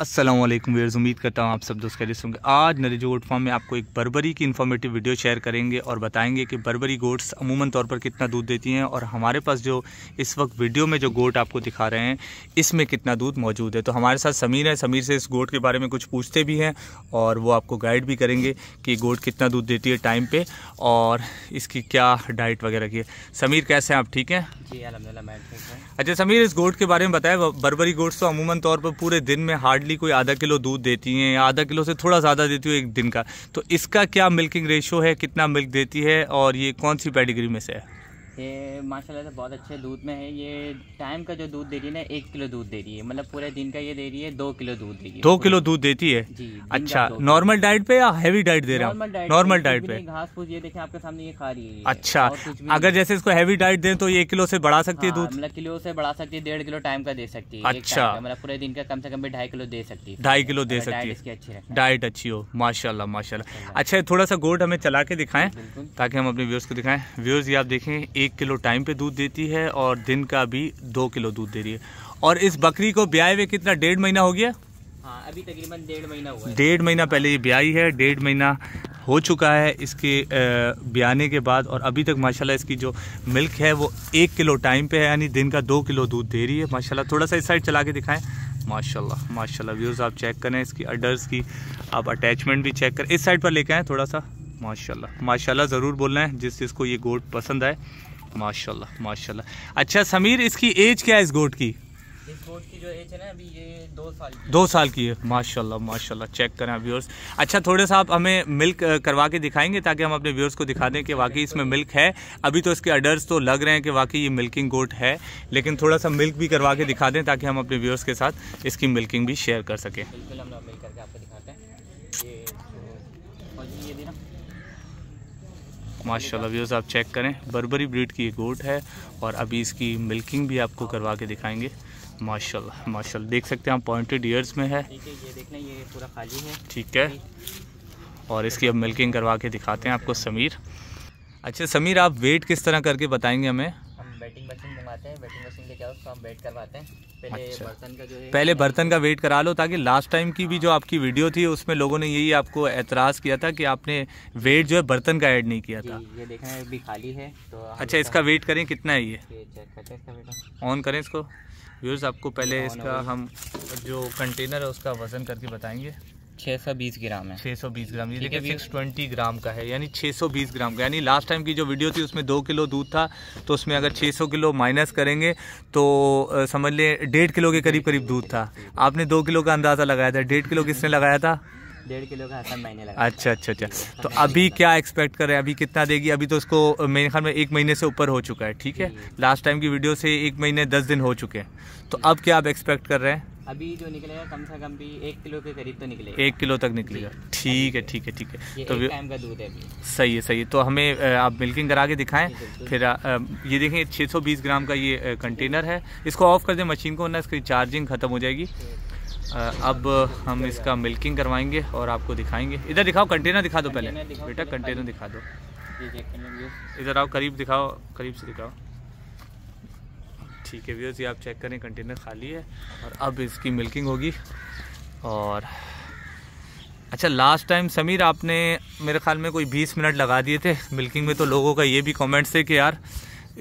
असलम वीर उम्मीद करता हूँ आप सब दोस्त खैरियत होंगे आज नरेजो गोट फार्म में आपको एक बर्बरी की इन्फॉर्मेटिव वीडियो शेयर करेंगे और बताएंगे कि बर्बरी गोट्स अमूमन तौर पर कितना दूध देती हैं और हमारे पास जो इस वक्त वीडियो में जो गोट आपको दिखा रहे हैं इसमें कितना दूध मौजूद है तो हमारे साथ समीर है समीर से इस गोट के बारे में कुछ पूछते भी हैं और वो आपको गाइड भी करेंगे कि गोट कितना दूध देती है टाइम पर और इसकी क्या डाइट वगैरह की है समीर कैसे हैं आप ठीक हैं जी अलहमदिल्ला मैं अच्छा समीर इस गोट के बारे में बताया बर्बरी गोट्स तो अमूमन तौर पर पूरे दिन में हार्ड हार्डली कोई आधा किलो दूध देती हैं या आधा किलो से थोड़ा ज़्यादा देती हूँ एक दिन का तो इसका क्या मिल्किंग रेशो है कितना मिल्क देती है और ये कौन सी पेडिग्री में से है ये माशाल्लाह से बहुत अच्छे दूध में है ये टाइम का जो दूध दे रही है ना एक किलो दूध दे रही है मतलब पूरे दिन का ये दे रही है दो किलो दूध दे रही है दो किलो दूध देती है जी अच्छा नॉर्मल डाइट पे या हैवी डाइट दे रहा हूँ नॉर्मल डाइट पे घास फूस ये देखें आपके सामने ये खा रही है अच्छा अगर जैसे इसको हैवी डाइट दे तो ये किलो से बढ़ा सकती है हाँ, दूध मतलब किलो से बढ़ा सकती है डेढ़ किलो टाइम का दे सकती है अच्छा मतलब पूरे दिन का कम से कम भी ढाई किलो दे सकती है ढाई किलो दे मतलब सकती है डाइट अच्छी हो माशाला माशाला अच्छा थोड़ा सा गोट हमें चला के दिखाएं ताकि हम अपने व्यूर्स को दिखाएं व्यूर्स ये आप देखें एक किलो टाइम पे दूध देती है और दिन का भी दो किलो दूध दे रही है और इस बकरी को ब्याह हुए कितना डेढ़ महीना हो गया हाँ, अभी तकरीबन डेढ़ महीना हुआ है। डेढ़ महीना पहले ये ब्याई है डेढ़ महीना हो चुका है इसके ब्याने के बाद और अभी तक माशाल्लाह इसकी जो मिल्क है वो एक किलो टाइम पे है यानी दिन का दो किलो दूध दे रही है माशाल्लाह थोड़ा सा इस साइड चला के दिखाएं माशाल्लाह माशाल्लाह व्यूज़ आप चेक करें इसकी अडर्स की आप अटैचमेंट भी चेक करें इस साइड पर लेके आएँ थोड़ा सा माशाल्लाह माशाल्लाह ज़रूर बोलना है जिस जिसको ये गोट पसंद आए माशाल्लाह माशाल्लाह अच्छा समीर इसकी एज क्या है इस गोट की इस गोट की जो एज है ना अभी ये दो साल की दो साल की है माशाल्लाह माशाल्लाह चेक करें व्यूअर्स अच्छा थोड़े सा आप हमें मिल्क करवा के दिखाएंगे ताकि हम अपने व्यूअर्स को दिखा दें कि वाकई इसमें मिल्क है अभी तो इसके अडर्स तो लग रहे हैं कि वाकई ये मिल्किंग गोट है लेकिन थोड़ा सा मिल्क भी करवा के दिखा दें ताकि हम अपने व्यूअर्स के साथ इसकी मिल्किंग भी शेयर कर सकें बिल्कुल हम मिल्क करके आपको दिखाते हैं माशाल्लाह व्यूज़ आप चेक करें बर्बरी ब्रीड की ये गोट है और अभी इसकी मिल्किंग भी आपको करवा के दिखाएंगे माशाल्लाह माशाल्लाह देख सकते हैं आप पॉइंटेड ईयर्स में है ठीक है ये ये पूरा है ठीक है और इसकी अब मिल्किंग करवा के दिखाते हैं आपको समीर अच्छा समीर आप वेट किस तरह करके बताएंगे हमें हम बैटिंग मशीन मंगवाते हैं बैटिंग मशीन के क्या उसको हम वेट करवाते हैं पहले अच्छा। बर्तन का जो है पहले बर्तन का वेट करा लो ताकि लास्ट टाइम की भी जो आपकी वीडियो थी उसमें लोगों ने यही आपको एतराज़ किया था कि आपने वेट जो है बर्तन का ऐड नहीं किया था ये देखना है अभी खाली है तो अच्छा इसका वेट करें कितना है ये ऑन करें इसको व्यूर्स आपको पहले इसका हम जो कंटेनर है उसका वज़न करके बताएंगे 620 ग्राम है 620 ग्राम ये देखिए ट्वेंटी ग्राम का है यानी 620 ग्राम का यानी लास्ट टाइम की जो वीडियो थी उसमें दो किलो दूध था तो उसमें अगर 600 किलो माइनस करेंगे तो समझ लें डेढ़ किलो के करीब करीब दूध था आपने दो किलो का अंदाज़ा लगाया था डेढ़ किलो किसने लगाया था डेढ़ किलो का हसन महीने लगा अच्छा अच्छा अच्छा तो अभी क्या एक्सपेक्ट करें अभी कितना देगी अभी तो उसको मेरे ख्याल में एक महीने से ऊपर हो चुका है ठीक है लास्ट टाइम की वीडियो से एक महीने दस दिन हो चुके हैं तो अब क्या आप एक्सपेक्ट कर रहे हैं अभी जो निकलेगा कम से कम भी एक किलो के करीब तो निकलेगा एक किलो तक निकलेगा ठीक है ठीक है ठीक है तो टाइम का दूध है सही है सही है तो हमें आप मिल्किंग करा के दिखाएं फिर ये देखें 620 ग्राम का ये कंटेनर है इसको ऑफ कर दें मशीन को ना इसकी चार्जिंग ख़त्म हो जाएगी अब हम इसका मिल्किंग करवाएंगे और आपको दिखाएंगे इधर दिखाओ कंटेनर दिखा दो पहले बेटा कंटेनर दिखा दो इधर आओ करीब दिखाओ करीब से दिखाओ ठीक है व्यूअर्स ये आप चेक करें कंटेनर खाली है और अब इसकी मिल्किंग होगी और अच्छा लास्ट टाइम समीर आपने मेरे ख्याल में कोई 20 मिनट लगा दिए थे मिल्किंग में तो लोगों का ये भी कमेंट्स थे कि यार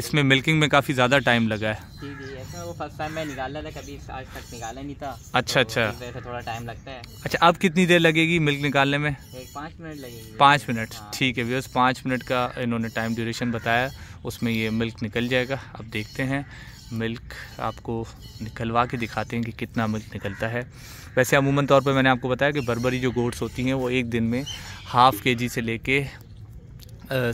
इसमें मिल्किंग में काफ़ी ज़्यादा टाइम लगा है जी जी ऐसा वो फर्स्ट टाइम मैं निकाला था कभी आज तक निकाला नहीं था अच्छा तो अच्छा वैसे थोड़ा टाइम लगता है अच्छा अब कितनी देर लगेगी मिल्क निकालने में पाँच मिनट लगेगी पाँच मिनट हाँ। ठीक है व्यवस्थ पाँच मिनट का इन्होंने टाइम ड्यूरेशन बताया उसमें ये मिल्क निकल जाएगा अब देखते हैं मिल्क आपको निकलवा के दिखाते हैं कि कितना मिल्क निकलता है वैसे अमूमन तौर पर मैंने आपको बताया कि बर्बरी जो गोट्स होती हैं वो एक दिन में हाफ़ के जी से लेके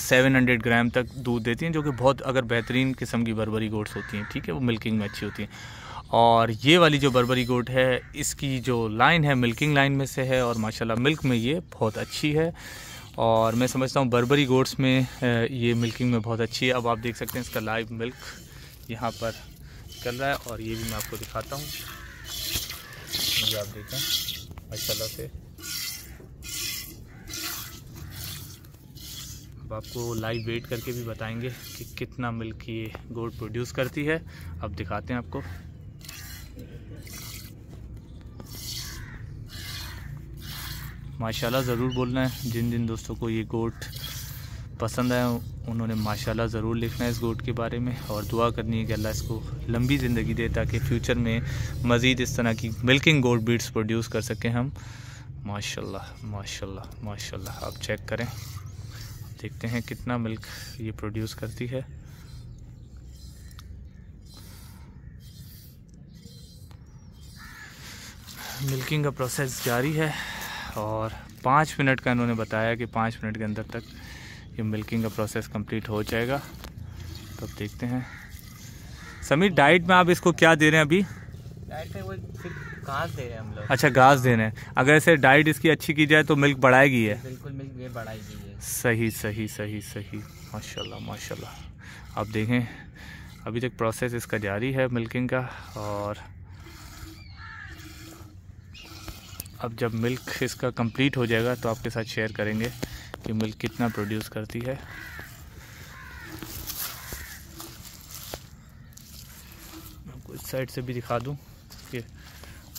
सेवन हंड्रेड ग्राम तक दूध देती हैं जो कि बहुत अगर बेहतरीन किस्म की बर्बरी गोट्स होती हैं ठीक है वो मिल्किंग में अच्छी होती हैं और ये वाली जो बर्बरी गोट है इसकी जो लाइन है मिल्किंग लाइन में से है और माशाल्लाह मिल्क में ये बहुत अच्छी है और मैं समझता हूँ बर्बरी गोट्स में ये मिल्किंग में बहुत अच्छी है अब आप देख सकते हैं इसका लाइव मिल्क यहाँ पर चल रहा है और ये भी मैं आपको दिखाता हूँ आप देखें माशाला से अब आपको लाइव वेट करके भी बताएंगे कि कितना मिल्क ये गोट प्रोड्यूस करती है अब दिखाते हैं आपको माशाल्लाह ज़रूर बोलना है जिन जिन दोस्तों को ये गोट पसंद आए उन्होंने माशाल्लाह ज़रूर लिखना है इस गोट के बारे में और दुआ करनी है कि अल्लाह इसको लंबी ज़िंदगी दे ताकि फ्यूचर में मज़ीद इस तरह की मिल्किंग गोट बीड्स प्रोड्यूस कर सकें हम माशाल्लाह माशाल्लाह माशाल्लाह आप चेक करें देखते हैं कितना मिल्क ये प्रोड्यूस करती है मिल्किंग का प्रोसेस जारी है और पाँच मिनट का इन्होंने बताया कि पाँच मिनट के अंदर तक ये मिल्किंग का प्रोसेस कंप्लीट हो जाएगा तब तो देखते हैं समीर डाइट में आप इसको क्या दे रहे हैं अभी डाइट में वो घास दे रहे हैं हम लोग अच्छा घास दे रहे हैं अगर ऐसे डाइट इसकी अच्छी की जाए तो मिल्क बढ़ाएगी है बिल्कुल मिल्क ये बढ़ाएगी है सही सही सही सही माशाल्लाह माशाल्लाह आप देखें अभी तक प्रोसेस इसका जारी है मिल्किंग का और अब जब मिल्क इसका कंप्लीट हो जाएगा तो आपके साथ शेयर करेंगे कि मिल्क कितना प्रोड्यूस करती है आपको इस साइड से भी दिखा दूँ कि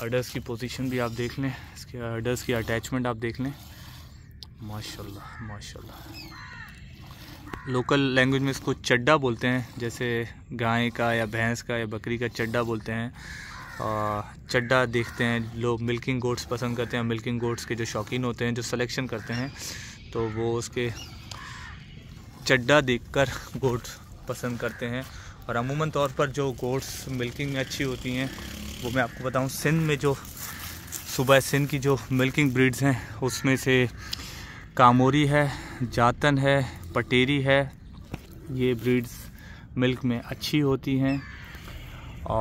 अर्डर्स की पोजीशन भी आप देख लें इसके अर्डर्स की अटैचमेंट आप देख लें माशाल्लाह माशाल्लाह लोकल लैंग्वेज में इसको चड्डा बोलते हैं जैसे गाय का या भैंस का या बकरी का चड्डा बोलते हैं चड्डा देखते हैं लोग मिल्किंग गोट्स पसंद करते हैं मिल्किंग गोट्स के जो शौकीन होते हैं जो सिलेक्शन करते हैं तो वो उसके चड्डा देखकर गोट्स पसंद करते हैं और अमूमन तौर पर जो गोट्स मिल्किंग में अच्छी होती हैं वो मैं आपको बताऊं सिंध में जो सुबह सिंध की जो मिल्किंग ब्रीड्स हैं उसमें से कामोरी है जातन है पटेरी है ये ब्रीड्स मिल्क में अच्छी होती हैं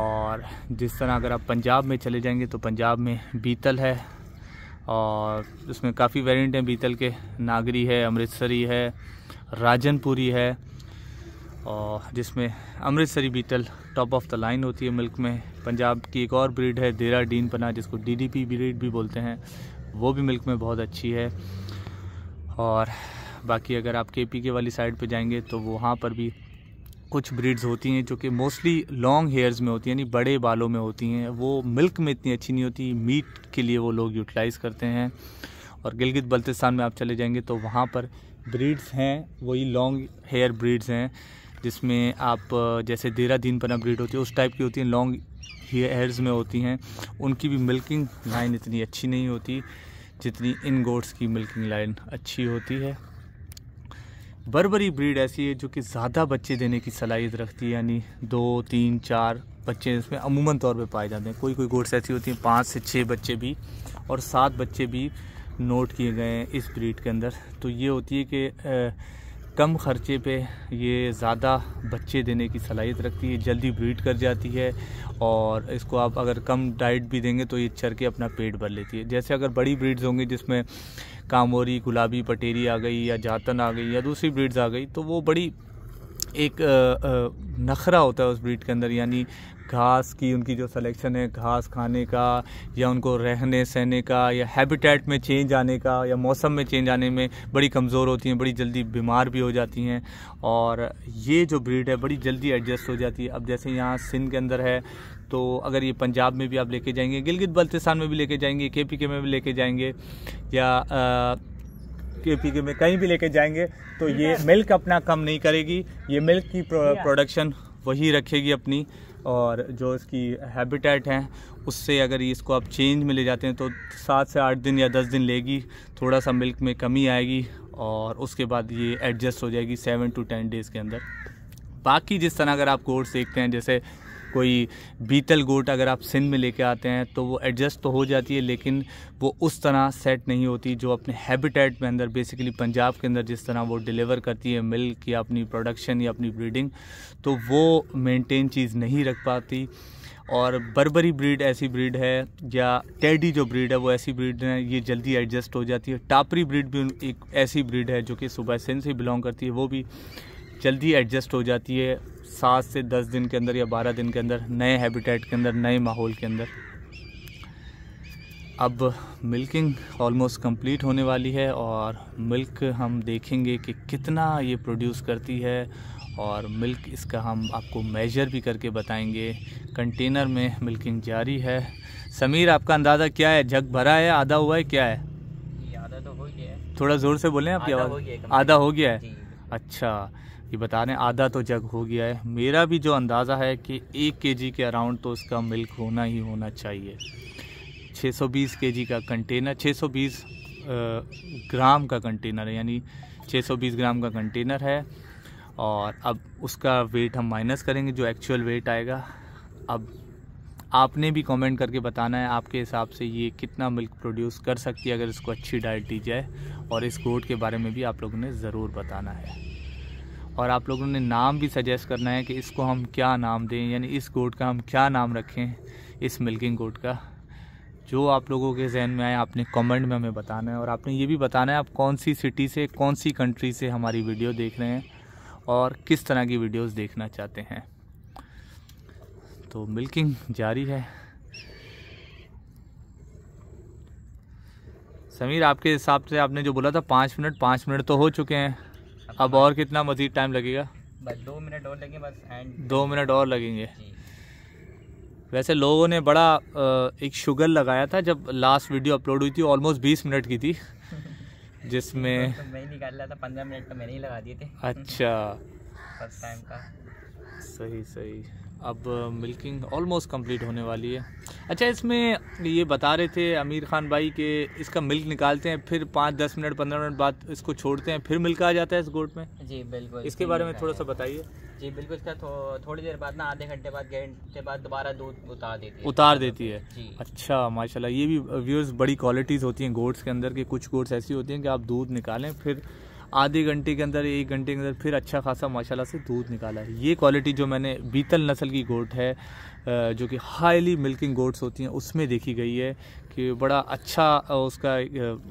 और जिस तरह अगर आप पंजाब में चले जाएंगे तो पंजाब में बीतल है और इसमें काफ़ी वेरिएंट हैं बीतल के नागरी है अमृतसरी है राजनपुरी है और जिसमें अमृतसरी बीतल टॉप ऑफ द लाइन होती है मिल्क में पंजाब की एक और ब्रीड है देरा डीन पना जिसको डीडीपी ब्रीड भी बोलते हैं वो भी मिल्क में बहुत अच्छी है और बाकी अगर आप के पी के वाली साइड पे जाएंगे तो वहाँ पर भी कुछ ब्रीड्स होती हैं जो कि मोस्टली लॉन्ग हेयर्स में होती हैं यानी बड़े बालों में होती हैं वो मिल्क में इतनी अच्छी नहीं होती मीट के लिए वो लोग यूटिलाइज़ करते हैं और गिलगित बल्तिस्तान में आप चले जाएंगे तो वहाँ पर ब्रीड्स हैं वही लॉन्ग हेयर ब्रीड्स हैं जिसमें आप जैसे देरा दिन ब्रीड होती है उस टाइप की होती हैं लॉन्ग हेयर्स में होती हैं उनकी भी मिल्किंग लाइन इतनी अच्छी नहीं होती जितनी इन गोड्स की मिल्किंग लाइन अच्छी होती है बर्बरी ब्रीड ऐसी है जो कि ज़्यादा बच्चे देने की सलाहियत रखती है यानी दो तीन चार बच्चे इसमें अमूमन तौर पे पाए जाते हैं कोई कोई गोट्स ऐसी होती हैं पाँच से छः बच्चे भी और सात बच्चे भी नोट किए गए हैं इस ब्रीड के अंदर तो ये होती है कि कम खर्चे पे ये ज़्यादा बच्चे देने की सलाहियत रखती है जल्दी ब्रीड कर जाती है और इसको आप अगर कम डाइट भी देंगे तो ये चर के अपना पेट भर लेती है जैसे अगर बड़ी ब्रीड्स होंगी जिसमें कामोरी गुलाबी पटेरी आ गई या जातन आ गई या दूसरी ब्रीड्स आ गई तो वो बड़ी एक नखरा होता है उस ब्रीड के अंदर यानी घास की उनकी जो सलेक्शन है घास खाने का या उनको रहने सहने का या हैबिटेट में चेंज आने का या मौसम में चेंज आने में बड़ी कमज़ोर होती हैं बड़ी जल्दी बीमार भी हो जाती हैं और ये जो ब्रीड है बड़ी जल्दी एडजस्ट हो जाती है अब जैसे यहाँ सिंध के अंदर है तो अगर ये पंजाब में भी आप लेके जाएंगे गिलगित बल्तिस्तान में भी लेके जाएंगे के पी के में भी लेके जाएंगे या के पी के में कहीं भी लेके जाएंगे तो ये मिल्क अपना कम नहीं करेगी ये मिल्क की प्रोडक्शन वही रखेगी अपनी और जो इसकी हैबिटेट है उससे अगर इसको आप चेंज में ले जाते हैं तो सात से आठ दिन या दस दिन लेगी थोड़ा सा मिल्क में कमी आएगी और उसके बाद ये एडजस्ट हो जाएगी सेवन टू टेन डेज़ के अंदर बाकी जिस तरह अगर आप कोर्स देखते हैं जैसे कोई बीतल गोट अगर आप सिंध में लेके आते हैं तो वो एडजस्ट तो हो जाती है लेकिन वो उस तरह सेट नहीं होती जो अपने हैबिटेट में अंदर बेसिकली पंजाब के अंदर जिस तरह वो डिलीवर करती है मिल्क या अपनी प्रोडक्शन या अपनी ब्रीडिंग तो वो मेनटेन चीज़ नहीं रख पाती और बर्बरी ब्रीड ऐसी ब्रीड है या टेडी जो ब्रीड है वो ऐसी ब्रीड है ये जल्दी एडजस्ट हो जाती है टापरी ब्रीड भी एक ऐसी ब्रीड है जो कि सुबह सिंध से बिलोंग करती है वो भी जल्दी एडजस्ट हो जाती है सात से दस दिन के अंदर या बारह दिन के अंदर नए हैबिटेट के अंदर नए माहौल के अंदर अब मिल्किंग ऑलमोस्ट कंप्लीट होने वाली है और मिल्क हम देखेंगे कि कितना ये प्रोड्यूस करती है और मिल्क इसका हम आपको मेजर भी करके बताएंगे कंटेनर में मिल्किंग जारी है समीर आपका अंदाज़ा क्या है जग भरा है आधा हुआ है क्या है आधा तो हो गया है थोड़ा ज़ोर से बोलें आपकी आवाज़ आधा हो गया है अच्छा ये बता रहे हैं आधा तो जग हो गया है मेरा भी जो अंदाज़ा है कि एक के जी के अराउंड तो उसका मिल्क होना ही होना चाहिए 620 केजी का कंटेनर 620 ग्राम का कंटेनर है यानी 620 ग्राम का कंटेनर है और अब उसका वेट हम माइनस करेंगे जो एक्चुअल वेट आएगा अब आपने भी कमेंट करके बताना है आपके हिसाब से ये कितना मिल्क प्रोड्यूस कर सकती है अगर इसको अच्छी डाइट दी जाए और इस गोट के बारे में भी आप लोगों ने ज़रूर बताना है और आप लोगों ने नाम भी सजेस्ट करना है कि इसको हम क्या नाम दें यानी इस गोट का हम क्या नाम रखें इस मिल्किंग गोट का जो आप लोगों के जहन में आए आपने कमेंट में हमें बताना है और आपने ये भी बताना है आप कौन सी सिटी से कौन सी कंट्री से हमारी वीडियो देख रहे हैं और किस तरह की वीडियोस देखना चाहते हैं तो मिल्किंग जारी है समीर आपके हिसाब से आपने जो बोला था पाँच मिनट पाँच मिनट तो हो चुके हैं अब हाँ। और कितना मजीद टाइम लगेगा बस दो मिनट और लगेंगे बस एंड दो मिनट और लगेंगे वैसे लोगों ने बड़ा एक शुगर लगाया था जब लास्ट वीडियो अपलोड हुई थी ऑलमोस्ट बीस मिनट की थी जिसमें तो मैं निकाल रहा था पंद्रह मिनट तो मैंने ही लगा दिए थे अच्छा फर्स्ट टाइम का सही सही अब मिल्किंग ऑलमोस्ट कंप्लीट होने वाली है अच्छा इसमें ये बता रहे थे अमीर ख़ान भाई के इसका मिल्क निकालते हैं फिर पाँच दस मिनट पंद्रह मिनट बाद इसको छोड़ते हैं फिर मिल्क आ जाता है इस गोट में जी बिल्कुल इसके बारे में थोड़ा सा बताइए जी बिल्कुल इसका थो, थोड़ी देर बाद ना आधे घंटे बाद घंटे बाद दोबारा दूध उतार देती है उतार देती है अच्छा माशा ये भी व्यूर्स बड़ी क्वालिटीज़ होती हैं गोट्स के अंदर के कुछ गोट्स ऐसी होती हैं कि आप दूध निकालें फिर आधे घंटे के अंदर एक घंटे के अंदर फिर अच्छा खासा माशाल्लाह से दूध निकाला है ये क्वालिटी जो मैंने बीतल नस्ल की गोट है जो कि हाईली मिल्किंग गोट्स होती हैं उसमें देखी गई है कि बड़ा अच्छा उसका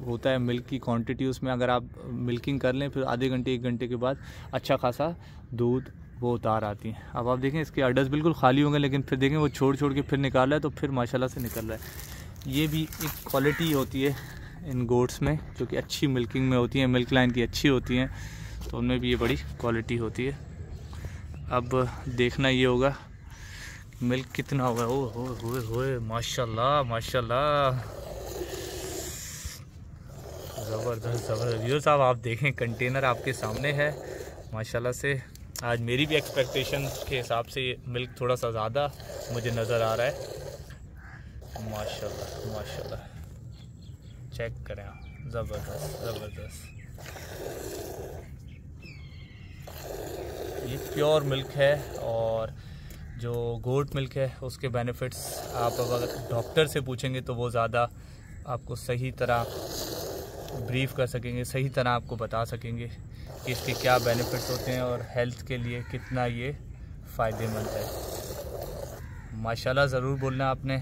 होता है मिल्क की क्वांटिटी उसमें अगर आप मिल्किंग कर लें फिर आधे घंटे एक घंटे के बाद अच्छा खासा दूध वो उतार आती हैं अब आप देखें इसके अड्डस बिल्कुल खाली होंगे लेकिन फिर देखें वो छोड़ छोड़ के फिर निकाल रहा है तो फिर माशाल्लाह से निकल रहा है ये भी एक क्वालिटी होती है इन गोट्स में जो कि अच्छी मिल्किंग में होती हैं मिल्क लाइन की अच्छी होती हैं तो उनमें भी ये बड़ी क्वालिटी होती है अब देखना ये होगा मिल्क कितना होगा ओ हो हो हो माशाल्लाह माशाल्लाह ज़बरदस्त ज़बरदस्त व्यू साहब आप देखें कंटेनर आपके सामने है माशाल्लाह से आज मेरी भी एक्सपेक्टेशन के हिसाब से मिल्क थोड़ा सा ज़्यादा मुझे नज़र आ रहा है माशाल्लाह माशाल्लाह चेक करें ज़बरदस्त ज़बरदस्त ये प्योर मिल्क है और जो गोट मिल्क है उसके बेनिफिट्स आप अब अगर डॉक्टर से पूछेंगे तो वो ज़्यादा आपको सही तरह ब्रीफ कर सकेंगे सही तरह आपको बता सकेंगे कि इसके क्या बेनिफिट्स होते हैं और हेल्थ के लिए कितना ये फ़ायदेमंद है माशाल्लाह ज़रूर बोलना आपने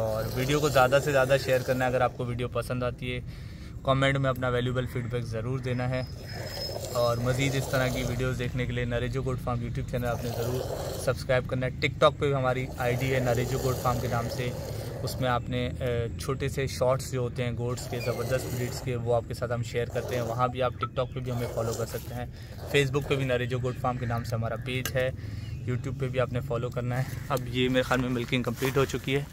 और वीडियो को ज़्यादा से ज़्यादा शेयर करना है अगर आपको वीडियो पसंद आती है कमेंट में अपना वैल्यूबल फीडबैक ज़रूर देना है और मज़ीद इस तरह की वीडियोस देखने के लिए नरेजो गोड फार्म यूट्यूब चैनल आपने ज़रूर सब्सक्राइब करना है टिकटॉक पे भी हमारी आईडी है नरेजो गोड फार्म के नाम से उसमें आपने छोटे से शॉर्ट्स जो होते हैं गोड्स के ज़बरदस्त ब्रीड्स के वो आपके साथ हम शेयर करते हैं वहाँ भी आप टिकटॉक पर भी हमें फॉलो कर सकते हैं फेसबुक पर भी नरेजो गोड फार्म के नाम से हमारा पेज है यूट्यूब पे भी आपने फॉलो करना है अब ये मेरे ख्याल में मिल्किंग कम्प्लीट हो चुकी है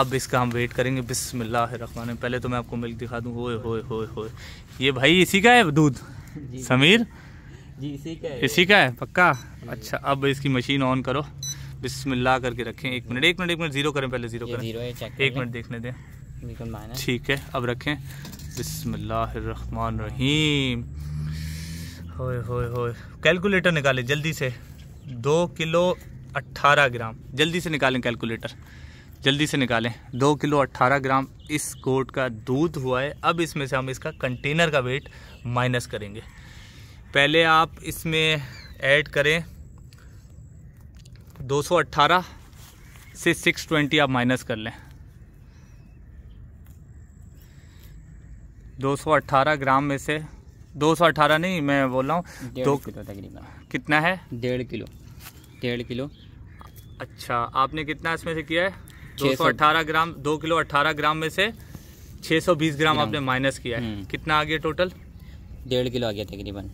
अब इसका हम वेट करेंगे बिस्मिल्लाह पहले तो मैं आपको मिल्क दिखा दूँ होए होए होए होए ये भाई इसी का है दूध समीर जी इसी का है इसी का है पक्का अच्छा अब इसकी मशीन ऑन करो बिस्मिल्लाह करके रखें एक मिनट एक मिनट एक मिनट जीरो करें पहले जीरो करें एक मिनट देखने दें ठीक है अब रखें बिस्मिल्लाहमान रहीम होए होए होए कैलकुलेटर निकालें जल्दी से दो किलो अट्ठारह ग्राम जल्दी से निकालें कैलकुलेटर जल्दी से निकालें दो किलो अट्ठारह ग्राम इस गोट का दूध हुआ है अब इसमें से हम इसका कंटेनर का वेट माइनस करेंगे पहले आप इसमें ऐड करें 218 से 620 आप माइनस कर लें 218 ग्राम में से 218 नहीं मैं बोल रहा हूँ दो किलो तकरीबन कितना है डेढ़ किलो डेढ़ किलो अच्छा आपने कितना इसमें से किया है 218 ग्राम दो किलो 18 ग्राम में से 620 ग्राम आपने माइनस किया है हम्म। कितना आ गया टोटल डेढ़ किलो आ गया तकरीबन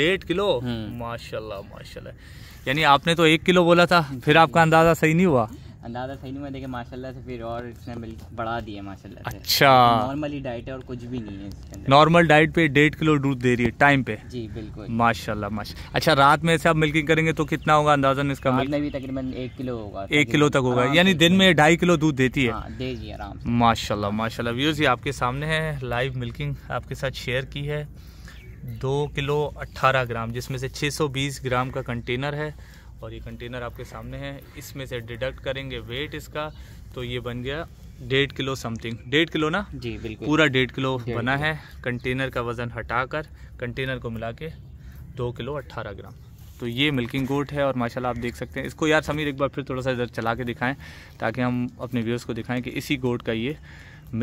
डेढ़ किलो हम्म। माशाल्लाह माशाल्लाह यानी आपने तो एक किलो बोला था फिर आपका अंदाज़ा सही नहीं हुआ अंदाजा सही नहीं मैं देखे माशाल्लाह से फिर और इसने बढ़ा दिया माशाल्लाह से अच्छा नॉर्मली डाइट है और कुछ भी नहीं है नॉर्मल डाइट पे डेढ़ किलो दूध दे रही है टाइम पे जी बिल्कुल माशाल्लाह माशा अच्छा रात में ऐसे आप मिल्किंग करेंगे तो कितना होगा अंदाजन इसका मिल्क भी तकरीबन एक किलो होगा एक किलो तक होगा यानी दिन में ढाई किलो दूध देती है माशा माशा व्यूज ये आपके सामने है लाइव मिल्किंग आपके साथ शेयर की है दो किलो अट्ठारह ग्राम जिसमें से 620 ग्राम का कंटेनर है और ये कंटेनर आपके सामने है इसमें से डिडक्ट करेंगे वेट इसका तो ये बन गया डेढ़ किलो समथिंग डेढ़ किलो ना जी बिल्कुल पूरा डेढ़ किलो बना है कंटेनर का वज़न हटाकर कंटेनर को मिला के दो किलो अट्ठारह ग्राम तो ये मिल्किंग गोट है और माशाल्लाह आप देख सकते हैं इसको यार समीर एक बार फिर थोड़ा सा इधर चला के दिखाएं ताकि हम अपने व्यूअर्स को दिखाएं कि इसी गोट का ये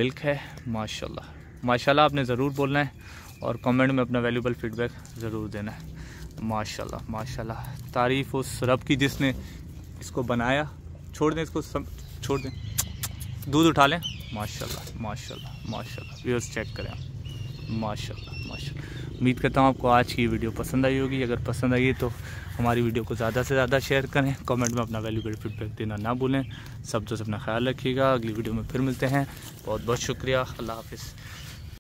मिल्क है माशाल्लाह माशाल्लाह आपने ज़रूर बोलना है और कॉमेंट में अपना वैल्यूबल फीडबैक ज़रूर देना है माशाल्लाह माशाल्लाह तारीफ़ उस रब की जिसने इसको बनाया छोड़ दें इसको सब छोड़ दें दूध उठा लें माशाल्लाह माशाल्लाह माशाल्लाह व्यूअर्स चेक करें आप माशाल्लाह माशाल्लाह उम्मीद करता हूँ आपको आज की वीडियो पसंद आई होगी अगर पसंद आई तो हमारी वीडियो को ज़्यादा से ज़्यादा शेयर करें कमेंट में अपना वैल्यूबल फीडबैक देना ना भूलें सब दोस्त अपना ख्याल रखिएगा अगली वीडियो में फिर मिलते हैं बहुत बहुत शुक्रिया अल्लाह हाफिज़